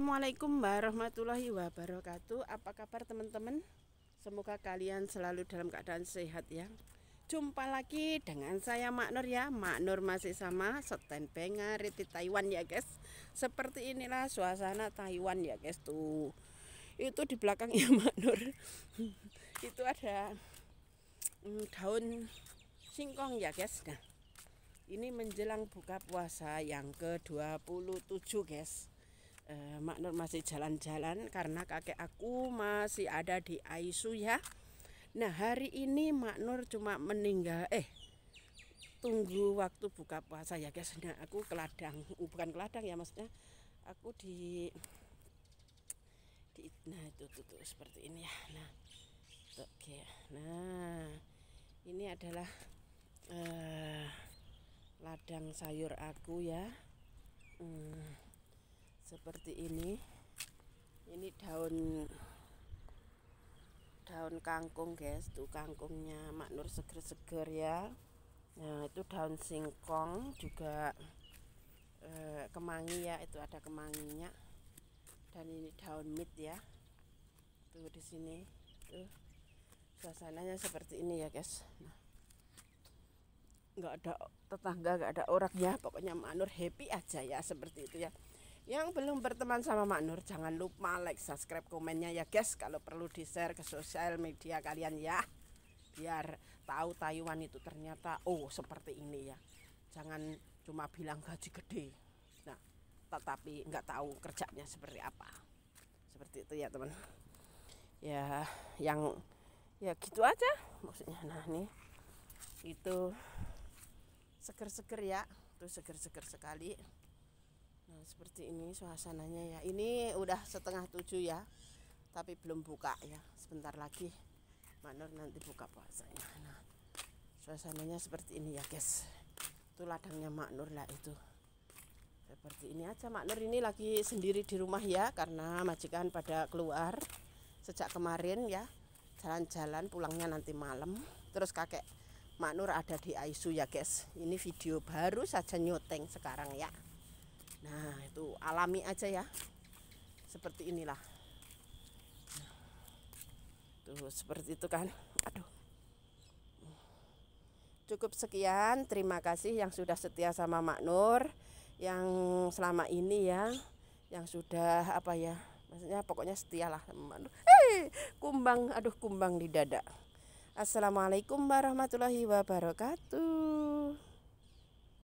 Assalamualaikum warahmatullahi wabarakatuh Apa kabar teman-teman? Semoga kalian selalu dalam keadaan sehat ya Jumpa lagi dengan saya Mak Nur ya Mak Nur masih sama Seten Bengarit di Taiwan ya guys Seperti inilah suasana Taiwan ya guys Tuh Itu di belakangnya Mak Nur Itu ada mm, daun singkong ya guys Nah ini menjelang buka puasa yang ke-27 guys Eh, Mak Nur masih jalan-jalan karena kakek aku masih ada di Aisu ya. Nah hari ini Mak Nur cuma meninggal eh tunggu waktu buka puasa ya guys. Nah aku ke ladang uh, bukan ke ladang ya maksudnya aku di di nah itu tuh, tuh seperti ini ya. Nah oke nah ini adalah eh, ladang sayur aku ya. Hmm seperti ini ini daun daun kangkung guys tuh kangkungnya Mak Nur seger-seger ya nah itu daun singkong juga eh, kemangi ya itu ada kemanginya dan ini daun mit ya tuh di sini tuh suasananya seperti ini ya guys nah nggak ada tetangga nggak ada orang ya pokoknya nur happy aja ya seperti itu ya yang belum berteman sama Mak Nur jangan lupa like, subscribe, komennya ya guys. Kalau perlu di-share ke sosial media kalian ya. Biar tahu Taiwan itu ternyata oh seperti ini ya. Jangan cuma bilang gaji gede. Nah, tetapi nggak tahu kerjanya seperti apa. Seperti itu ya, teman. Ya, yang ya gitu aja maksudnya. Nah, ini, itu seger-seger ya. Itu seger-seger sekali. Nah seperti ini suasananya ya. Ini udah setengah tujuh ya, tapi belum buka ya. Sebentar lagi Manur nanti buka puasanya. Nah suasananya seperti ini ya guys. Itu ladangnya Mak Nur lah itu. Seperti ini aja Mak Nur ini lagi sendiri di rumah ya karena majikan pada keluar sejak kemarin ya jalan-jalan pulangnya nanti malam terus kakek Mak Nur ada di Aisu ya guys ini video baru saja nyuting sekarang ya nah itu alami aja ya seperti inilah tuh seperti itu kan aduh cukup sekian terima kasih yang sudah setia sama Mak Nur yang selama ini ya yang sudah apa ya maksudnya pokoknya setialah sama Mak Nur Hei, kumbang aduh kumbang di dada Assalamualaikum warahmatullahi wabarakatuh